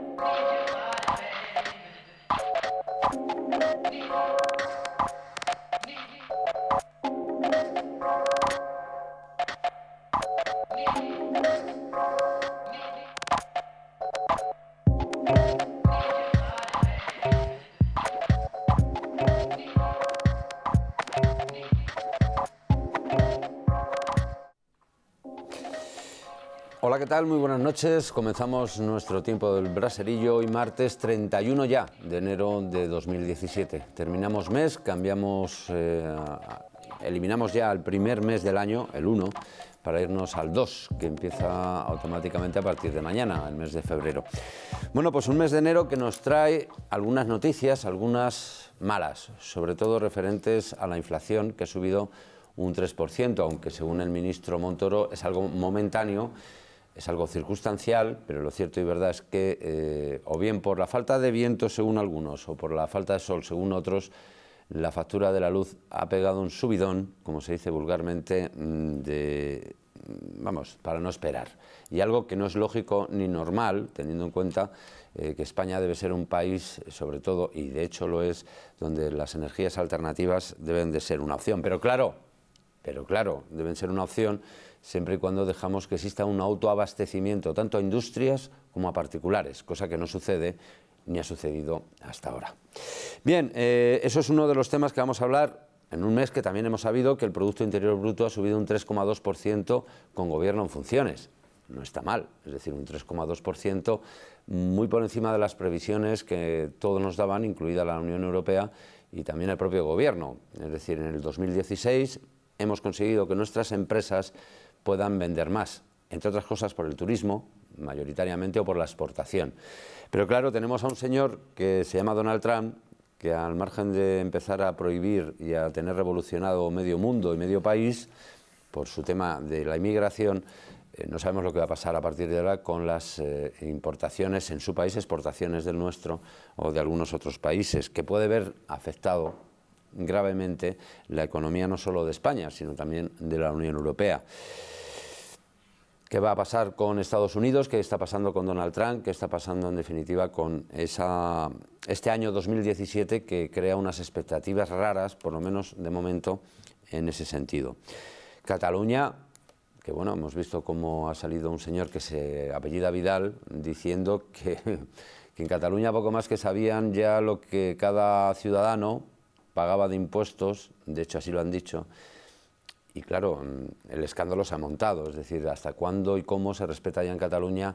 Thank you. tal? Muy buenas noches. Comenzamos nuestro tiempo del braserillo hoy martes 31 ya de enero de 2017. Terminamos mes, cambiamos, eh, eliminamos ya el primer mes del año, el 1, para irnos al 2, que empieza automáticamente a partir de mañana, el mes de febrero. Bueno, pues un mes de enero que nos trae algunas noticias, algunas malas, sobre todo referentes a la inflación que ha subido un 3%, aunque según el ministro Montoro es algo momentáneo es algo circunstancial, pero lo cierto y verdad es que, eh, o bien por la falta de viento según algunos, o por la falta de sol según otros, la factura de la luz ha pegado un subidón, como se dice vulgarmente, mm, de, mm, vamos, para no esperar. Y algo que no es lógico ni normal, teniendo en cuenta eh, que España debe ser un país, eh, sobre todo, y de hecho lo es, donde las energías alternativas deben de ser una opción. Pero claro, pero claro, deben ser una opción siempre y cuando dejamos que exista un autoabastecimiento tanto a industrias como a particulares, cosa que no sucede ni ha sucedido hasta ahora. Bien, eh, eso es uno de los temas que vamos a hablar en un mes que también hemos sabido que el Producto Interior Bruto ha subido un 3,2% con gobierno en funciones. No está mal, es decir, un 3,2% muy por encima de las previsiones que todos nos daban, incluida la Unión Europea y también el propio gobierno. Es decir, en el 2016 hemos conseguido que nuestras empresas puedan vender más, entre otras cosas por el turismo, mayoritariamente, o por la exportación. Pero claro, tenemos a un señor que se llama Donald Trump, que al margen de empezar a prohibir y a tener revolucionado medio mundo y medio país, por su tema de la inmigración, eh, no sabemos lo que va a pasar a partir de ahora con las eh, importaciones en su país, exportaciones del nuestro o de algunos otros países, que puede ver afectado gravemente la economía no solo de España, sino también de la Unión Europea. ¿Qué va a pasar con Estados Unidos? ¿Qué está pasando con Donald Trump? ¿Qué está pasando en definitiva con este año 2017 que crea unas expectativas raras, por lo menos de momento, en ese sentido? Cataluña, que bueno, hemos visto cómo ha salido un señor que se apellida Vidal diciendo que, que en Cataluña poco más que sabían ya lo que cada ciudadano pagaba de impuestos, de hecho así lo han dicho, y claro, el escándalo se ha montado, es decir, hasta cuándo y cómo se respeta ya en Cataluña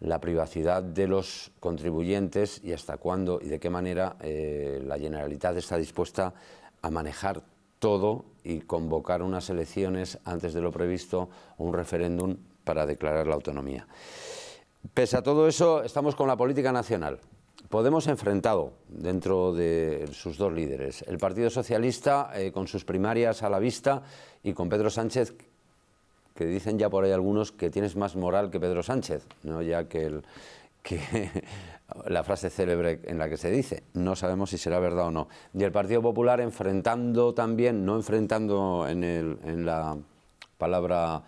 la privacidad de los contribuyentes y hasta cuándo y de qué manera eh, la Generalitat está dispuesta a manejar todo y convocar unas elecciones antes de lo previsto, un referéndum para declarar la autonomía. Pese a todo eso, estamos con la política nacional. Podemos enfrentado dentro de sus dos líderes, el Partido Socialista eh, con sus primarias a la vista y con Pedro Sánchez, que dicen ya por ahí algunos que tienes más moral que Pedro Sánchez, no ya que, el, que la frase célebre en la que se dice, no sabemos si será verdad o no. Y el Partido Popular enfrentando también, no enfrentando en, en la palabra,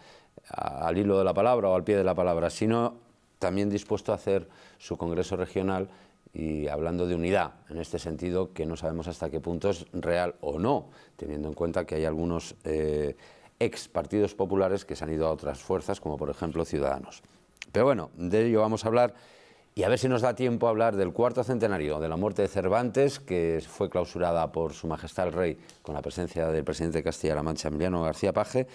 al hilo de la palabra o al pie de la palabra, sino también dispuesto a hacer su Congreso Regional y hablando de unidad, en este sentido que no sabemos hasta qué punto es real o no, teniendo en cuenta que hay algunos eh, ex partidos populares que se han ido a otras fuerzas, como por ejemplo Ciudadanos. Pero bueno, de ello vamos a hablar y a ver si nos da tiempo a hablar del cuarto centenario de la muerte de Cervantes, que fue clausurada por Su Majestad el Rey con la presencia del presidente de Castilla-La Mancha, Emiliano García Paje,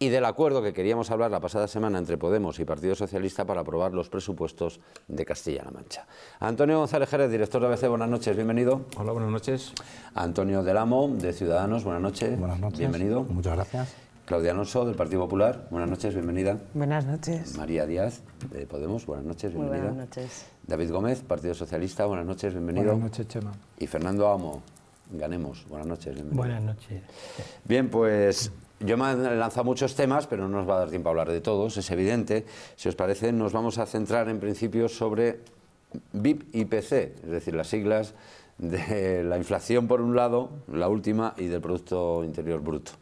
y del acuerdo que queríamos hablar la pasada semana entre Podemos y Partido Socialista para aprobar los presupuestos de Castilla-La Mancha. Antonio González Jerez, director de ABC, buenas noches, bienvenido. Hola, buenas noches. Antonio Del Amo, de Ciudadanos, buenas noches. Buenas noches. Bienvenido. Muchas gracias. Claudia Alonso, del Partido Popular, buenas noches, bienvenida. Buenas noches. María Díaz, de Podemos, buenas noches, bienvenida. buenas noches. David Gómez, Partido Socialista, buenas noches, bienvenido. Buenas noches, Chema. Y Fernando Amo, ganemos, buenas noches, bienvenido. Buenas noches. Bien, pues yo me he lanzado muchos temas, pero no nos va a dar tiempo a hablar de todos, es evidente. Si os parece, nos vamos a centrar en principio sobre BIP y PC, es decir, las siglas de la inflación por un lado, la última, y del Producto Interior Bruto.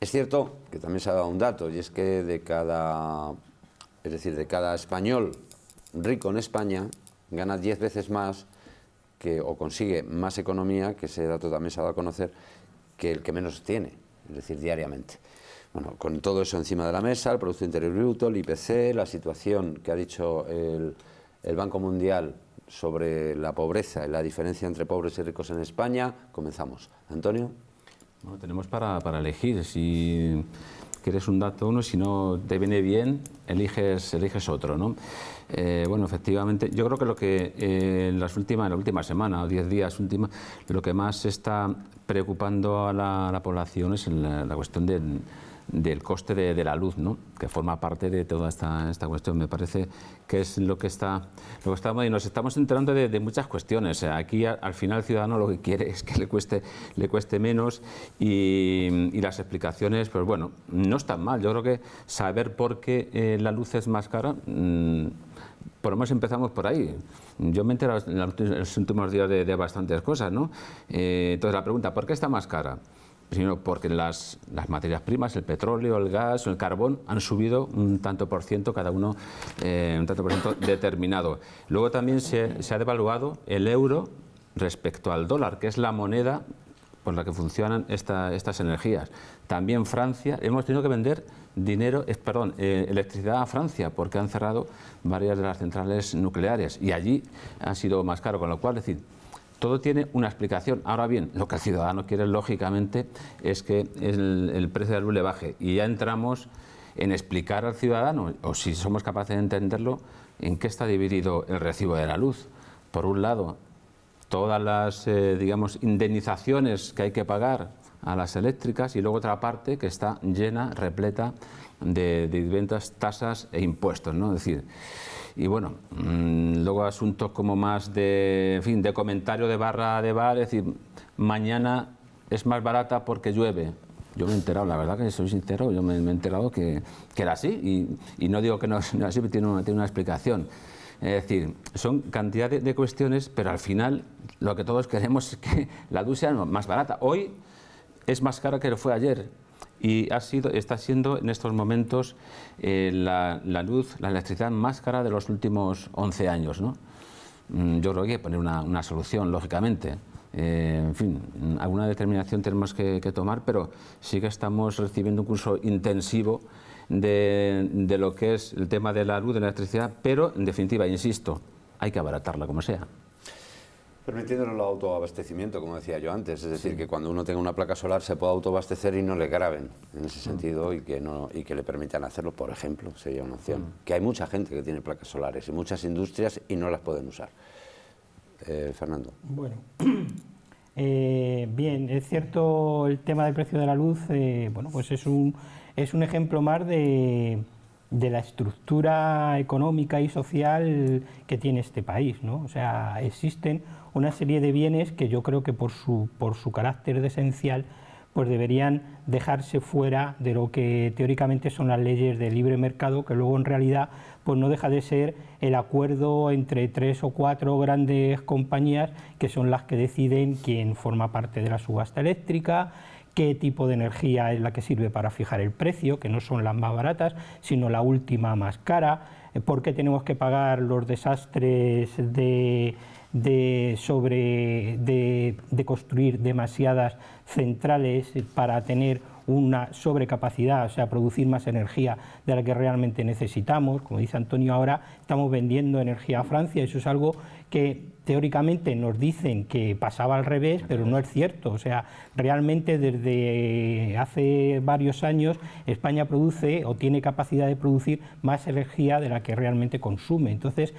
Es cierto que también se ha dado un dato, y es que de cada, es decir, de cada español rico en España, gana 10 veces más que, o consigue más economía, que ese dato también se ha dado a conocer, que el que menos tiene es decir, diariamente. Bueno, con todo eso encima de la mesa, el Producto Interior Bruto, el IPC, la situación que ha dicho el, Banco Mundial sobre la pobreza y la diferencia entre pobres y ricos en España, comenzamos. Antonio. Bueno, tenemos para, elegir si quieres un dato uno, si no te viene bien, eliges, eliges otro. ¿no? Eh, bueno, efectivamente, yo creo que lo que en, eh, las últimas, en la última semana o diez días última, lo que más está preocupando a la, población es la, la cuestión de del coste de, la luz, que forma parte de toda esta, cuestión. Me parece que es lo que está... Lo estamos, y nos estamos enterando de, muchas cuestiones. Aquí al final el ciudadano lo que quiere es que le cueste, le cueste menos y, las explicaciones, pues bueno, no están mal. Yo creo que saber por qué eh, la luz es más cara... Mm, por lo menos empezamos por ahí. Yo me he enterado en los últimos días de, bastantes cosas, ¿no? Eh, entonces la pregunta, ¿por qué está más cara? Primero porque las, materias primas, el petróleo, el gas, el carbón, han subido un tanto por ciento cada uno, eh, un tanto por ciento determinado. Luego también se, ha devaluado el euro respecto al dólar, que es la moneda por la que funcionan estas energías. También Francia, hemos tenido que vender dinero, eh, perdón, eh, electricidad a Francia, porque han cerrado varias de las centrales nucleares y allí ha sido más caro, con lo cual, es decir, todo tiene una explicación. Ahora bien, lo que el ciudadano quiere, lógicamente, es que el, precio de la luz le baje. Y ya entramos en explicar al ciudadano, o si somos capaces de entenderlo, en qué está dividido el recibo de la luz. Por un lado, todas las, eh, digamos, indemnizaciones que hay que pagar a las eléctricas y luego otra parte que está llena, repleta de, de tasas e impuestos. ¿no? Es decir, y bueno, mm, luego asuntos como más de, fin, de comentario de barra de bar, es decir, mañana es más barata porque llueve. Yo me he enterado, la verdad que soy sincero, yo me, he enterado que, que era así y, no digo que no, no así, pero tiene una, tiene una explicación. Es decir, son cantidad de, cuestiones, pero al final lo que todos queremos es que la luz sea más barata. Hoy es más cara que lo fue ayer y ha sido, está siendo en estos momentos eh, la, luz, la electricidad más cara de los últimos 11 años. Mm, yo creo que hay que poner una, solución, lógicamente. Eh, en fin, alguna determinación tenemos que, tomar, pero sí que estamos recibiendo un curso intensivo de lo que es el tema de la luz, de la electricidad, pero en definitiva, insisto, hay que abaratarla como sea. Permitiéndonos el autoabastecimiento, como decía yo antes, es decir, que cuando uno tenga una placa solar se pueda autoabastecer y no le graben en ese mm. sentido y que, no, y que le permitan hacerlo, por ejemplo, sería una opción. Mm. Que hay mucha gente que tiene placas solares y muchas industrias y no las pueden usar. Eh, Fernando. Bueno, eh, bien, es cierto el tema del precio de la luz, eh, bueno, pues es un, es un ejemplo más de, de la estructura económica y social que tiene este país, ¿no? O sea, existen una serie de bienes que yo creo que por su, por su carácter de esencial pues deberían dejarse fuera de lo que teóricamente son las leyes de libre mercado, que luego en realidad pues no deja de ser el acuerdo entre tres o cuatro grandes compañías que son las que deciden quién forma parte de la subasta eléctrica, qué tipo de energía es la que sirve para fijar el precio, que no son las más baratas, sino la última más cara, eh, por qué tenemos que pagar los desastres de, sobre, de, construir demasiadas centrales para tener una sobrecapacidad, o sea, producir más energía de la que realmente necesitamos. Como dice Antonio ahora, estamos vendiendo energía a Francia, eso es algo que teóricamente nos dicen que pasaba al revés, pero no es cierto. O sea, realmente desde hace varios años España produce o tiene capacidad de producir más energía de la que realmente consume. Entonces,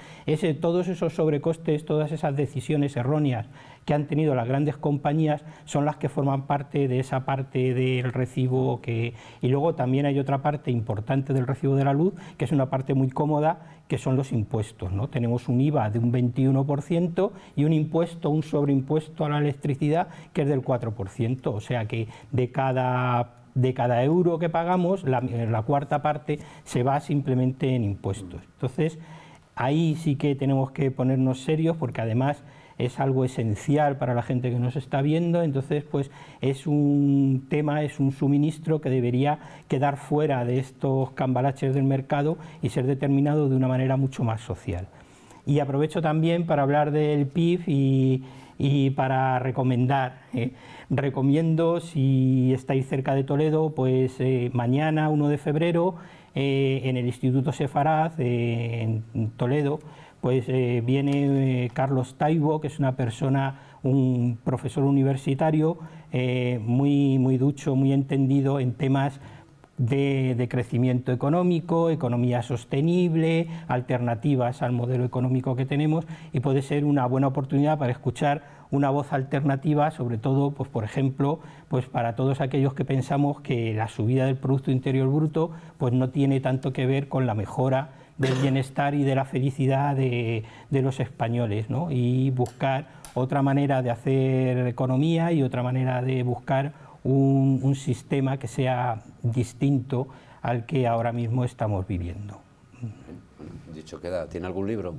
todos esos sobrecostes, todas esas decisiones erróneas que han tenido las grandes compañías son las que forman parte de esa parte del recibo que y luego también hay otra parte importante del recibo de la luz que es una parte muy cómoda que son los impuestos, ¿no? Tenemos un IVA de un 21% y un impuesto, un sobreimpuesto a la electricidad que es del 4%, o sea que de cada de cada euro que pagamos, la, la cuarta parte se va simplemente en impuestos. Entonces, ahí sí que tenemos que ponernos serios porque además es algo esencial para la gente que nos está viendo, entonces pues es un tema, es un suministro que debería quedar fuera de estos cambalaches del mercado y ser determinado de una manera mucho más social. Y aprovecho también para hablar del PIB y, para recomendar. ¿eh? recomiendo, si estáis cerca de Toledo, pues eh, mañana, 1 de febrero, eh, en el Instituto Sefaraz, en Toledo, pues eh, viene eh, Carlos Taibo, que es una persona, un profesor universitario, eh, muy, muy ducho, muy entendido en temas de, crecimiento económico, economía sostenible, alternativas al modelo económico que tenemos y puede ser una buena oportunidad para escuchar una voz alternativa, sobre todo, pues, por ejemplo, pues, para todos aquellos que pensamos que la subida del Producto Interior Bruto pues, no tiene tanto que ver con la mejora del bienestar y de la felicidad de, de los españoles y buscar otra manera de hacer economía y otra manera de buscar un, un sistema que sea distinto al que ahora mismo estamos viviendo. Dicho queda, ¿tiene algún libro?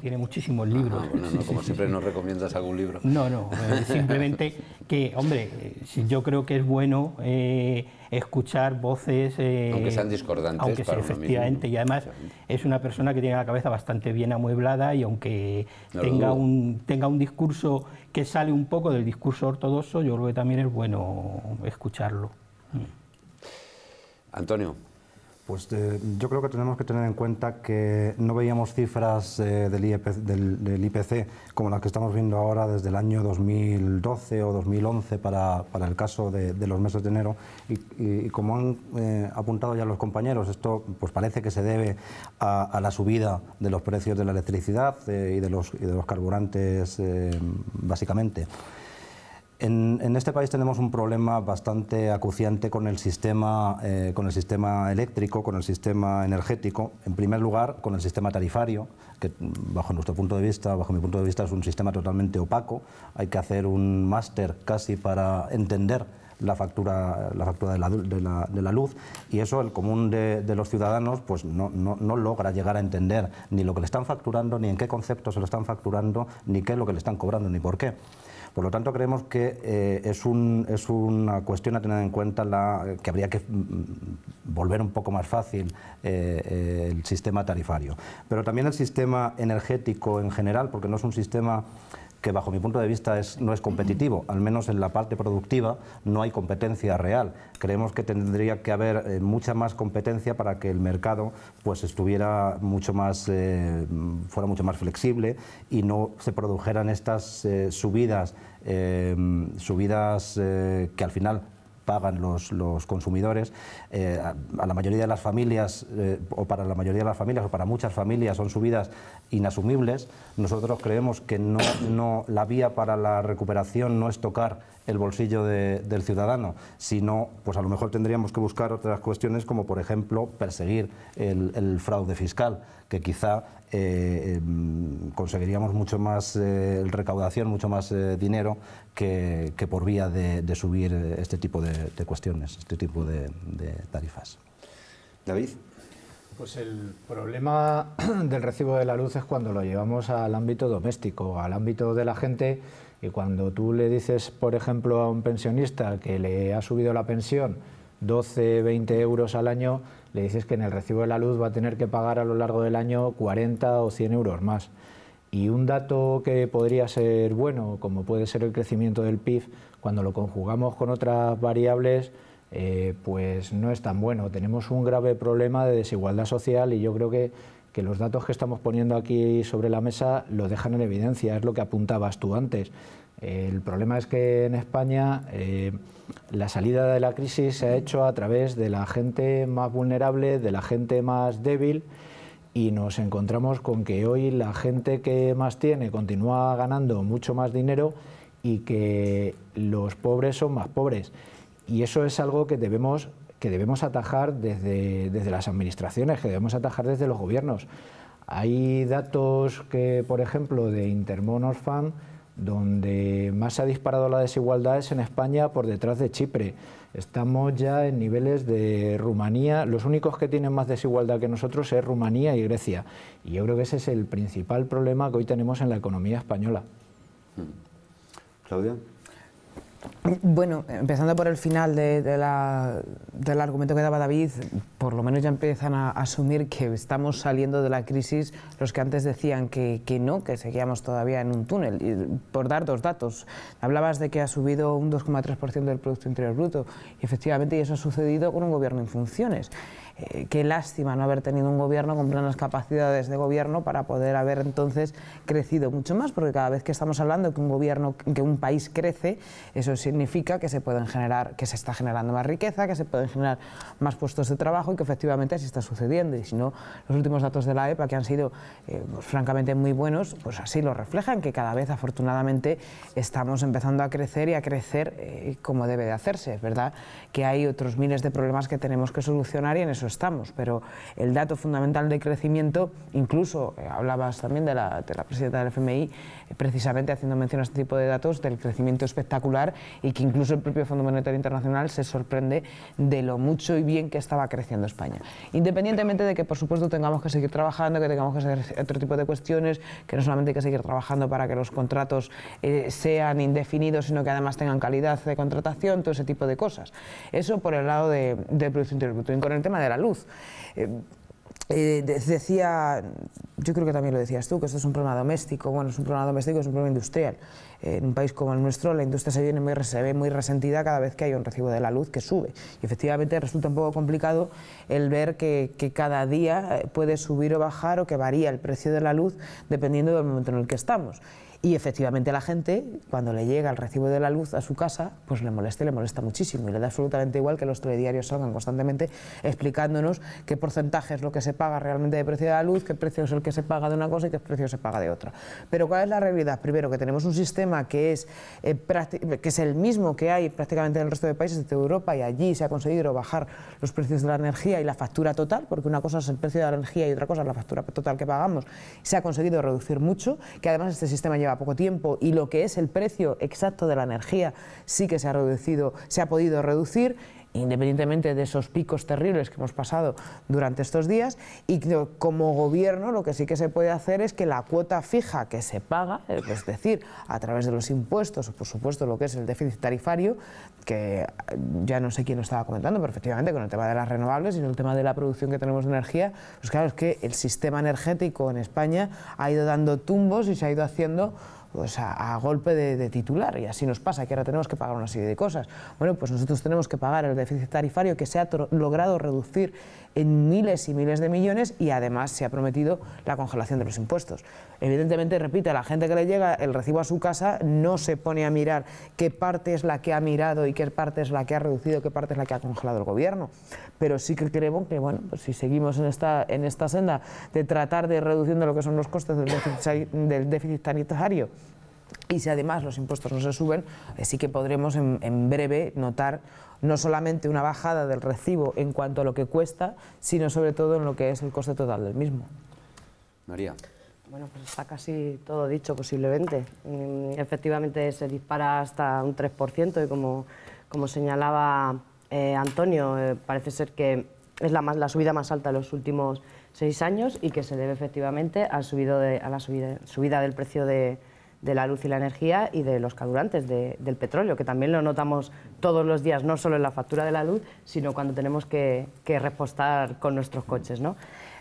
tiene muchísimos libros. Ah, no, como siempre nos recomiendas algún libro. No, no, eh, simplemente que, hombre, eh, yo creo que es bueno eh, escuchar voces... aunque sean discordantes. Aunque efectivamente, y además es una persona que tiene la cabeza bastante bien amueblada y aunque tenga, un, tenga un discurso que sale un poco del discurso ortodoxo, yo creo que también es bueno escucharlo. Mm. Antonio, pues eh, yo creo que tenemos que tener en cuenta que no veíamos cifras eh, del, IPC e como las que estamos viendo ahora desde el año 2012 o 2011 para, el caso de, los meses de enero. Y, como han eh, apuntado ya los compañeros, esto pues parece que se debe a, la subida de los precios de la electricidad y, de los, carburantes, básicamente. En, este país tenemos un problema bastante acuciante con el, sistema, eh, con el sistema eléctrico, con el sistema energético. En primer lugar, con el sistema tarifario, que mm, bajo nuestro punto de vista, bajo mi punto de vista, es un sistema totalmente opaco. Hay que hacer un máster casi para entender la factura, de la, luz y eso el común de, los ciudadanos pues no, no, logra llegar a entender ni lo que le están facturando, ni en qué concepto se lo están facturando, ni qué es lo que le están cobrando, ni por qué. Por lo tanto, creemos que eh, es, un, es, una cuestión a tener en cuenta la, que habría que mm, volver un poco más fácil eh, eh, el sistema tarifario. Pero también el sistema energético en general, porque no es un sistema que bajo mi punto de vista es, no es competitivo, al menos en la parte productiva no hay competencia real. Creemos que tendría que haber eh, mucha más competencia para que el mercado pues estuviera mucho más eh, fuera mucho más flexible y no se produjeran estas eh, subidas subidas que al final pagan los, consumidores. Eh, a, la mayoría de las familias, eh, o para la mayoría de las familias, o para muchas familias, son subidas inasumibles. Nosotros creemos que no, la vía para la recuperación no es tocar el bolsillo del ciudadano, sino, pues a lo mejor tendríamos que buscar otras cuestiones como, por ejemplo, perseguir el fraude fiscal, que quizá eh, em, conseguiríamos mucho más eh, recaudación, mucho más eh, dinero que, por vía de, subir este tipo de, cuestiones, este tipo de tarifas. David. Pues el problema del recibo de la luz es cuando lo llevamos al ámbito doméstico, al ámbito de la gente, y cuando tú le dices, por ejemplo, a un pensionista que le ha subido la pensión, 12, 20 euros al año, le dices que en el recibo de la luz va a tener que pagar a lo largo del año 40 o 100 euros más. Y un dato que podría ser bueno, como puede ser el crecimiento del PIB, cuando lo conjugamos con otras variables, eh, pues no es tan bueno. Tenemos un grave problema de desigualdad social y yo creo que, que los datos que estamos poniendo aquí sobre la mesa lo dejan en evidencia, es lo que apuntabas tú antes. El problema es que en España eh, la salida de la crisis se ha hecho a través de la gente más vulnerable, de la gente más débil y nos encontramos con que hoy la gente que más tiene continúa ganando mucho más dinero y que los pobres son más pobres. Y eso es algo que debemos, que atajar desde, las administraciones, que debemos atajar desde los gobiernos. Hay datos que, por ejemplo, de Intermon donde más se ha disparado la desigualdad es en España por detrás de Chipre. Estamos ya en niveles de Rumanía. Los únicos que tienen más desigualdad que nosotros es Rumanía y Grecia. Y yo creo que ese es el principal problema que hoy tenemos en la economía española. Claudia. Bueno, empezando por el final de, del argumento que daba David, por lo menos ya empiezan a, asumir que estamos saliendo de la crisis los que antes decían que, no, que seguíamos todavía en un túnel. Y por dar dos datos, hablabas de que ha subido un 2,3% del Producto Interior Bruto y efectivamente eso ha sucedido con un gobierno en funciones. Eh, qué lástima no haber tenido un gobierno con plenas capacidades de gobierno para poder haber entonces crecido mucho más, porque cada vez que estamos hablando que un gobierno, que un país crece, eso significa que se pueden generar, que se está generando más riqueza, que se pueden generar más puestos de trabajo y que efectivamente así está sucediendo. Y si no, los últimos datos de la EPA, que han sido eh, pues, francamente muy buenos, pues así lo reflejan, que cada vez afortunadamente estamos empezando a crecer y a crecer eh, como debe de hacerse. Es verdad que hay otros miles de problemas que tenemos que solucionar y en eso estamos, pero el dato fundamental de crecimiento, incluso eh, hablabas también de la, de la presidenta del FMI, precisamente haciendo mención a este tipo de datos, del crecimiento espectacular y que incluso el propio Fondo Monetario Internacional se sorprende de lo mucho y bien que estaba creciendo España. Independientemente de que, por supuesto, tengamos que seguir trabajando, que tengamos que hacer otro tipo de cuestiones, que no solamente hay que seguir trabajando para que los contratos eh, sean indefinidos, sino que además tengan calidad de contratación, todo ese tipo de cosas. Eso por el lado de, Producción Producto Interior Y con el tema de la luz. Eh, eh, decía, yo creo que también lo decías tú, que esto es un problema doméstico, bueno, es un problema doméstico, es un problema industrial. Eh, en un país como el nuestro, la industria se, viene muy, ve muy resentida cada vez que hay un recibo de la luz que sube. Y efectivamente resulta un poco complicado el ver que cada día eh, puede subir o bajar o que varía el precio de la luz dependiendo del momento en el que estamos. Y efectivamente la gente, cuando le llega el recibo de la luz a su casa, pues le molesta y le molesta muchísimo. Y le da absolutamente igual que los telediarios salgan constantemente explicándonos qué porcentaje es lo que se paga realmente de precio de la luz, qué precio es el que se paga de una cosa y qué precio se paga de otra. Pero ¿cuál es la realidad? Primero, que tenemos un sistema que es, eh, que es el mismo que hay prácticamente en el resto de países de Europa y allí se ha conseguido bajar los precios de la energía y la factura total, porque una cosa es el precio de la energía y otra cosa es la factura total que pagamos. Se ha conseguido reducir mucho, que además este sistema poco tiempo y lo que es el precio exacto de la energía sí que se ha reducido, se ha podido reducir independientemente de esos picos terribles que hemos pasado durante estos días, y como gobierno lo que sí que se puede hacer es que la cuota fija que se paga, eh, es decir, a través de los impuestos, o por supuesto lo que es el déficit tarifario, que eh, ya no sé quién lo estaba comentando, pero efectivamente con el tema de las renovables y el tema de la producción que tenemos de energía, pues claro, es que el sistema energético en España ha ido dando tumbos y se ha ido haciendo pues, a, golpe de, titular y así nos pasa que ahora tenemos que pagar una serie de cosas. Bueno, pues nosotros tenemos que pagar el déficit tarifario que se ha logrado reducir en miles y miles de millones y además se ha prometido la congelación de los impuestos. Evidentemente, repito, la gente que le llega el recibo a su casa no se pone a mirar qué parte es la que ha mirado y qué parte es la que ha reducido, qué parte es la que ha congelado el gobierno. Pero sí que creemos que, bueno, pues si seguimos en esta, senda de tratar de reduciendo lo que son los costes del déficit, tarifario y si además los impuestos no se suben, eh, sí que podremos en, breve notar no solamente una bajada del recibo en cuanto a lo que cuesta, sino sobre todo en lo que es el coste total del mismo. María. Bueno, pues está casi todo dicho posiblemente. Mm, efectivamente se dispara hasta un 3% y como, como señalaba eh, Antonio, eh, parece ser que es la, la subida más alta de los últimos seis años y que se debe efectivamente a la subida del precio de, de la luz y la energía y de los carburantes, del petróleo, que también lo notamos todos los días, no solo en la factura de la luz, sino cuando tenemos que, repostar con nuestros coches.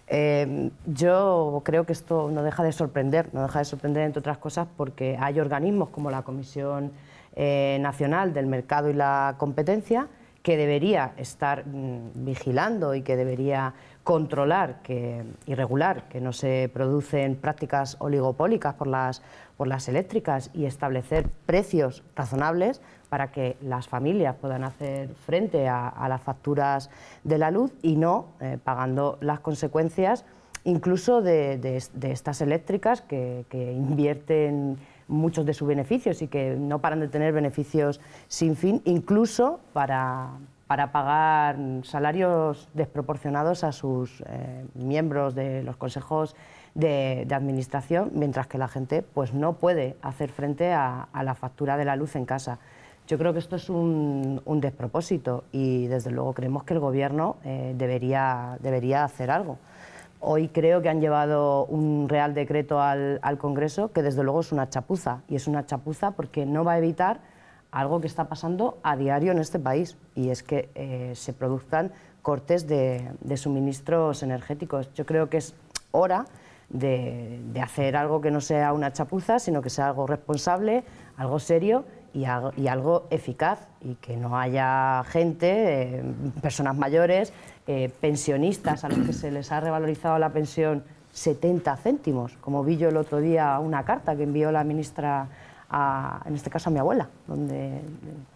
Eh, yo creo que esto no deja de sorprender, no deja de sorprender, entre otras cosas, porque hay organismos como la Comisión eh, Nacional del Mercado y la Competencia que debería estar mm, vigilando y que debería controlar que, y regular que no se producen prácticas oligopólicas por las, por las eléctricas y establecer precios razonables para que las familias puedan hacer frente a, las facturas de la luz y no eh, pagando las consecuencias incluso de, estas eléctricas que invierten muchos de sus beneficios y que no paran de tener beneficios sin fin, incluso para, para pagar salarios desproporcionados a sus eh, miembros de los consejos de, administración, mientras que la gente pues, no puede hacer frente a, la factura de la luz en casa. Yo creo que esto es un, despropósito y desde luego creemos que el Gobierno eh, debería, debería hacer algo. Hoy creo que han llevado un real decreto al, al Congreso que desde luego es una chapuza y es una chapuza porque no va a evitar algo que está pasando a diario en este país y es que eh, se produzcan cortes de, suministros energéticos. Yo creo que es hora de, hacer algo que no sea una chapuza, sino que sea algo responsable, algo serio y, algo eficaz y que no haya gente, eh, personas mayores, eh, pensionistas a los que se les ha revalorizado la pensión 70 céntimos, como vi yo el otro día una carta que envió la ministra en este caso a mi abuela, donde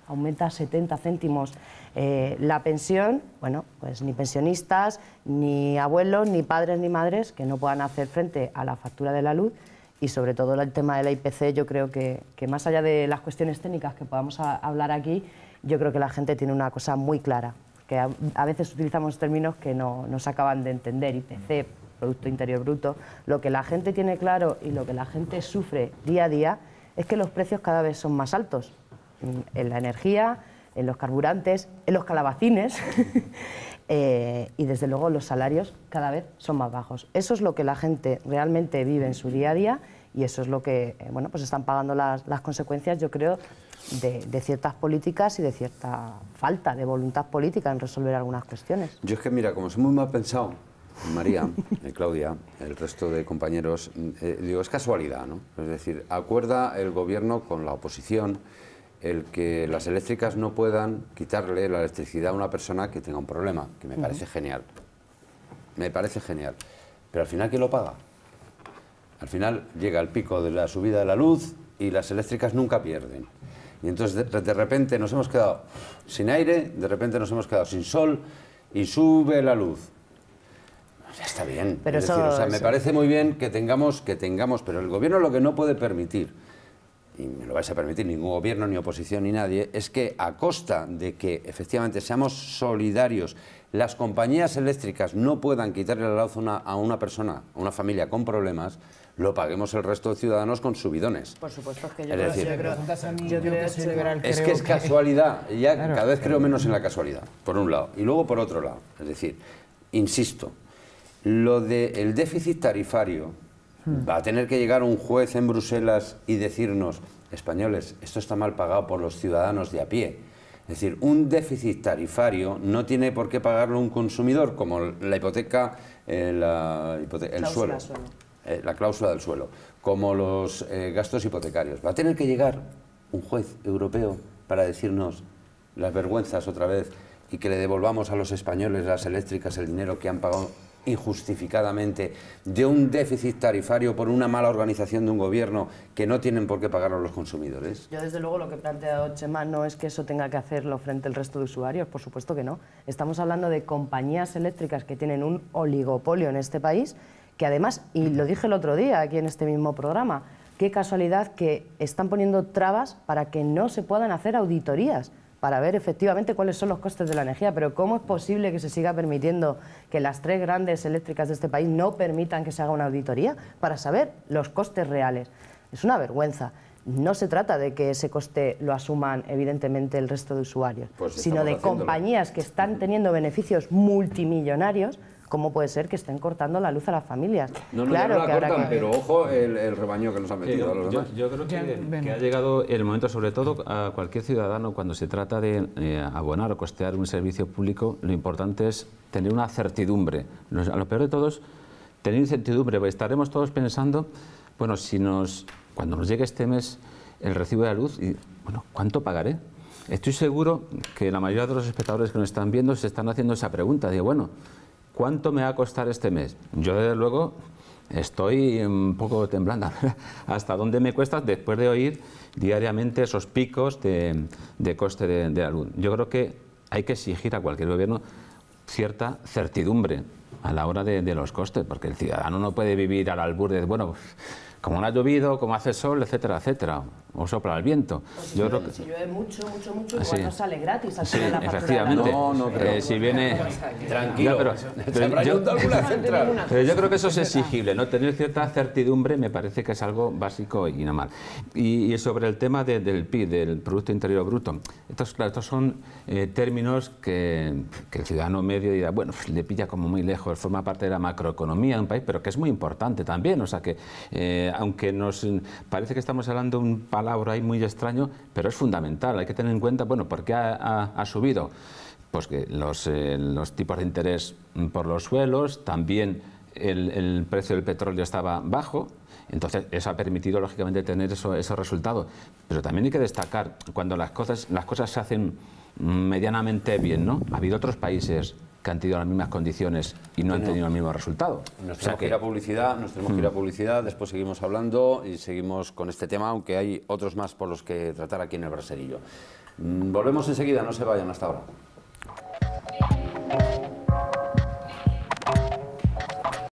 aumenta 70 céntimos eh, la pensión, bueno, pues ni pensionistas, ni abuelos, ni padres, ni madres que no puedan hacer frente a la factura de la luz y sobre todo el tema de la IPC, yo creo que, más allá de las cuestiones técnicas que podamos hablar aquí, yo creo que la gente tiene una cosa muy clara, que a, veces utilizamos términos que no, no se acaban de entender, IPC, Producto Interior Bruto, lo que la gente tiene claro y lo que la gente sufre día a día es que los precios cada vez son más altos en la energía, en los carburantes, en los calabacines eh, y desde luego los salarios cada vez son más bajos. Eso es lo que la gente realmente vive en su día a día y eso es lo que eh, bueno, pues están pagando las, las consecuencias, yo creo, de, de, ciertas políticas y de cierta falta de voluntad política en resolver algunas cuestiones. Yo es que, mira, como soy muy mal pensado, María, Claudia, el resto de compañeros, mm, eh, digo, es casualidad, ¿no? Es decir, acuerda el gobierno con la oposición el que las eléctricas no puedan quitarle la electricidad a una persona que tenga un problema, que me parece genial. Me parece genial. Pero al final, ¿quién lo paga? Al final llega el pico de la subida de la luz y las eléctricas nunca pierden. Y entonces de repente nos hemos quedado sin aire, de repente nos hemos quedado sin sol y sube la luz está bien. me parece muy bien que tengamos, que tengamos, pero el gobierno lo que no puede permitir, y me lo vais a permitir ningún gobierno, ni oposición, ni nadie, es que a costa de que efectivamente seamos solidarios, las compañías eléctricas no puedan quitarle la luz a una persona, a una familia con problemas, lo paguemos el resto de ciudadanos con subidones. Por supuesto que yo, es creo, que Es que es casualidad, ya cada vez creo menos en la casualidad, por un lado. Y luego por otro lado, es decir, insisto, lo del déficit tarifario, hmm. va a tener que llegar un juez en Bruselas y decirnos, españoles, esto está mal pagado por los ciudadanos de a pie. Es decir, un déficit tarifario no tiene por qué pagarlo un consumidor, como la hipoteca, eh, el suelo, eh, la cláusula del suelo, como los eh, gastos hipotecarios. Va a tener que llegar un juez europeo para decirnos las vergüenzas otra vez y que le devolvamos a los españoles las eléctricas el dinero que han pagado injustificadamente, de un déficit tarifario por una mala organización de un gobierno que no tienen por qué pagarlo los consumidores? Yo, desde luego, lo que plantea planteado Chema no es que eso tenga que hacerlo frente al resto de usuarios, por supuesto que no. Estamos hablando de compañías eléctricas que tienen un oligopolio en este país, que además, y lo dije el otro día aquí en este mismo programa, qué casualidad que están poniendo trabas para que no se puedan hacer auditorías para ver efectivamente cuáles son los costes de la energía, pero ¿cómo es posible que se siga permitiendo que las tres grandes eléctricas de este país no permitan que se haga una auditoría para saber los costes reales? Es una vergüenza. No se trata de que ese coste lo asuman evidentemente el resto de usuarios, pues sino de compañías que están teniendo beneficios multimillonarios ¿Cómo puede ser que estén cortando la luz a las familias? No, no, claro, cortan, pero ojo el, rebaño que nos ha metido a los demás. Yo creo que, ha llegado el momento, sobre todo a cualquier ciudadano, cuando se trata de eh, abonar o costear un servicio público, lo importante es tener una certidumbre. a lo peor de todos tener incertidumbre, estaremos todos pensando, bueno, si nos, cuando nos llegue este mes el recibo de la luz, y, bueno, ¿cuánto pagaré? Estoy seguro que la mayoría de los espectadores que nos están viendo se están haciendo esa pregunta. Digo, bueno, ¿Cuánto me va a costar este mes? Yo, desde luego, estoy un poco temblando. ¿Hasta dónde me cuesta después de oír diariamente esos picos de, coste de, la luz? Yo creo que hay que exigir a cualquier gobierno cierta certidumbre a la hora de, de los costes, porque el ciudadano no puede vivir al albur de, bueno, como no ha llovido, como hace sol, etcétera, etcétera o sopla el viento. Pues si, Yo llueve, creo que... si llueve mucho, mucho, mucho, ah, igual sale gratis al la efectivamente. No, no eh, creo. si viene... Tranquilo. pero, yo, creo que eso es exigible, ¿no? Tener cierta certidumbre me parece que es algo básico y normal. Y, y sobre el tema del PIB, del Producto Interior Bruto, estos, claro, son eh, términos que, el ciudadano medio dirá, bueno, pues, le pilla como muy lejos, forma parte de la macroeconomía de un país, pero que es muy importante también. O sea que, eh, aunque nos parece que estamos hablando de un país palabra ahí muy extraño, pero es fundamental. Hay que tener en cuenta, bueno, ¿por qué ha, subido? Pues que eh, los, tipos de interés por los suelos, también el, precio del petróleo estaba bajo, entonces eso ha permitido lógicamente tener eso, esos resultado Pero también hay que destacar cuando las cosas, las cosas se hacen mm, medianamente bien, ¿no? Ha habido otros países que han tenido las mismas condiciones y no han tenido el mismo resultado. Nos tenemos que... publicidad, nos tenemos que ir a hmm. publicidad, después seguimos hablando y seguimos con este tema, aunque hay otros más por los que tratar aquí en el braserillo. Mm, volvemos enseguida, no se vayan hasta ahora.